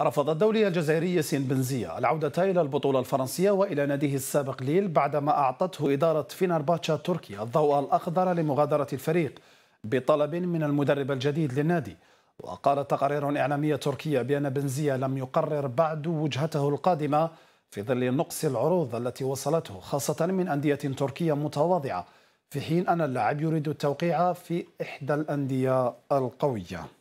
رفض الدولي الجزائري ياسين بنزية العودة إلى البطولة الفرنسية وإلى ناديه السابق ليل بعدما أعطته إدارة فينرباتشا تركيا الضوء الأخضر لمغادرة الفريق بطلب من المدرب الجديد للنادي وقال تقارير إعلامية تركية بأن بنزية لم يقرر بعد وجهته القادمة في ظل نقص العروض التي وصلته خاصة من أندية تركية متواضعة في حين أن اللاعب يريد التوقيع في إحدى الأندية القوية